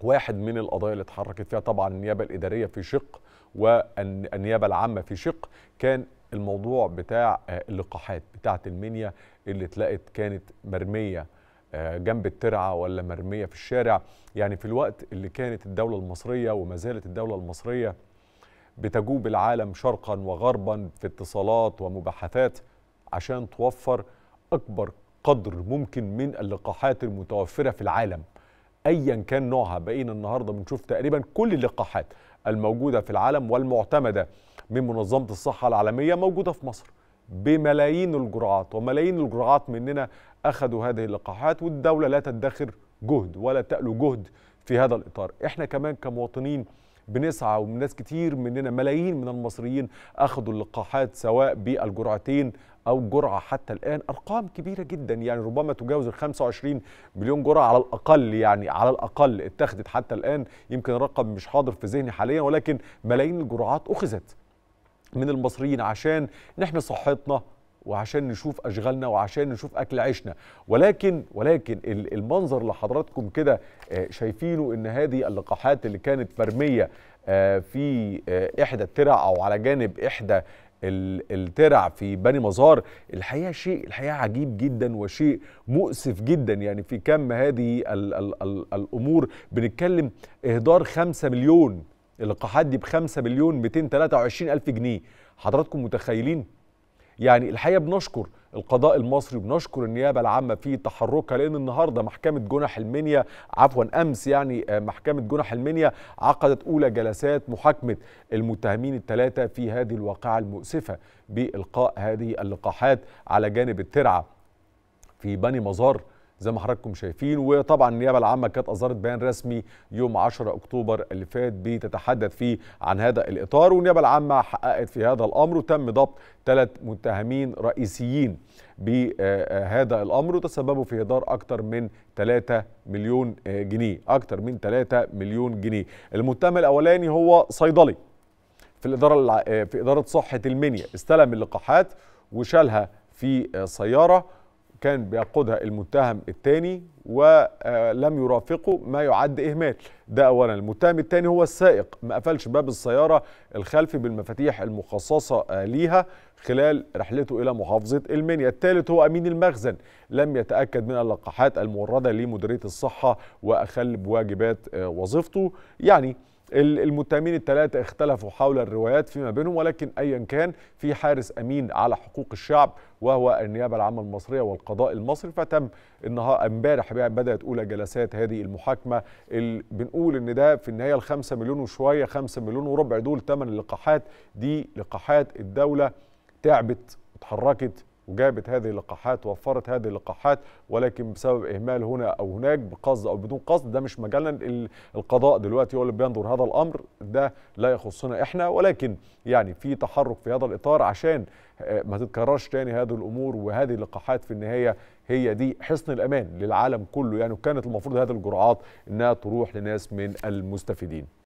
واحد من القضايا اللي اتحركت فيها طبعا النيابه الاداريه في شق والنيابه العامه في شق كان الموضوع بتاع آه، اللقاحات بتاعه المنيا اللي اتلقت كانت مرميه آه، جنب الترعه ولا مرميه في الشارع يعني في الوقت اللي كانت الدوله المصريه وما زالت الدوله المصريه بتجوب العالم شرقا وغربا في اتصالات ومباحثات عشان توفر اكبر قدر ممكن من اللقاحات المتوفره في العالم ايا كان نوعها بقينا النهارده بنشوف تقريبا كل اللقاحات الموجوده في العالم والمعتمده من منظمه الصحه العالميه موجوده في مصر بملايين الجرعات وملايين الجرعات مننا اخذوا هذه اللقاحات والدوله لا تدخر جهد ولا تألو جهد في هذا الاطار احنا كمان كمواطنين بنسعى ومن ناس كتير مننا ملايين من المصريين اخذوا اللقاحات سواء بالجرعتين او جرعه حتى الان ارقام كبيره جدا يعني ربما تجاوز ال 25 مليون جرعه على الاقل يعني على الاقل اتخذت حتى الان يمكن الرقم مش حاضر في ذهني حاليا ولكن ملايين الجرعات اخذت من المصريين عشان نحمي صحتنا وعشان نشوف اشغالنا وعشان نشوف اكل عيشنا ولكن ولكن المنظر اللي حضراتكم كده آه، شايفينه ان هذه اللقاحات اللي كانت مرميه آه، في آه، احدى الترع او على جانب احدى الترع في بني مزار الحقيقه شيء الحقيقه عجيب جدا وشيء مؤسف جدا يعني في كم هذه الـ الـ الـ الامور بنتكلم اهدار 5 مليون اللقاحات دي ب 5 مليون 223 الف جنيه حضراتكم متخيلين يعني الحقيقه بنشكر القضاء المصري وبنشكر النيابه العامه في تحركها لان النهارده محكمه جنح المنيا عفوا امس يعني آه، محكمه جنح المنيا عقدت اولى جلسات محاكمه المتهمين الثلاثه في هذه الواقعه المؤسفه بالقاء هذه اللقاحات على جانب الترعه في بني مزار زي ما حضراتكم شايفين وطبعا النيابه العامه كانت اصدرت بيان رسمي يوم 10 اكتوبر اللي فات بتتحدث فيه عن هذا الاطار والنيابه العامه حققت في هذا الامر وتم ضبط ثلاث متهمين رئيسيين بهذا الامر وتسببوا في اهدار اكثر من 3 مليون جنيه اكثر من 3 مليون جنيه المتهم الاولاني هو صيدلي في الاداره في اداره صحه المنيا استلم اللقاحات وشالها في سياره كان بيقودها المتهم الثاني ولم آه، يرافقه ما يعد إهمال ده أولا المتهم الثاني هو السائق ما قفلش باب السيارة الخلفي بالمفاتيح المخصصة آه، ليها خلال رحلته إلى محافظة المنيا الثالث هو أمين المخزن لم يتأكد من اللقاحات الموردة لمديرية الصحة وأخل بواجبات آه، وظيفته يعني المتهمين الثلاثة اختلفوا حول الروايات فيما بينهم ولكن أيا كان في حارس أمين على حقوق الشعب وهو النيابة العامة المصرية والقضاء المصري فتم انها امبارح بدأت أولى جلسات هذه المحاكمة بنقول إن ده في النهاية الخمسة مليون وشوية خمسة مليون وربع دول ثمن اللقاحات دي لقاحات الدولة تعبت اتحركت وجابت هذه اللقاحات ووفرت هذه اللقاحات ولكن بسبب اهمال هنا او هناك بقصد او بدون قصد ده مش مجالنا القضاء دلوقتي هو اللي بينظر هذا الامر ده لا يخصنا احنا ولكن يعني في تحرك في هذا الاطار عشان آه، ما تتكررش تاني هذه الامور وهذه اللقاحات في النهايه هي دي حصن الامان للعالم كله يعني وكانت المفروض هذه الجرعات انها تروح لناس من المستفيدين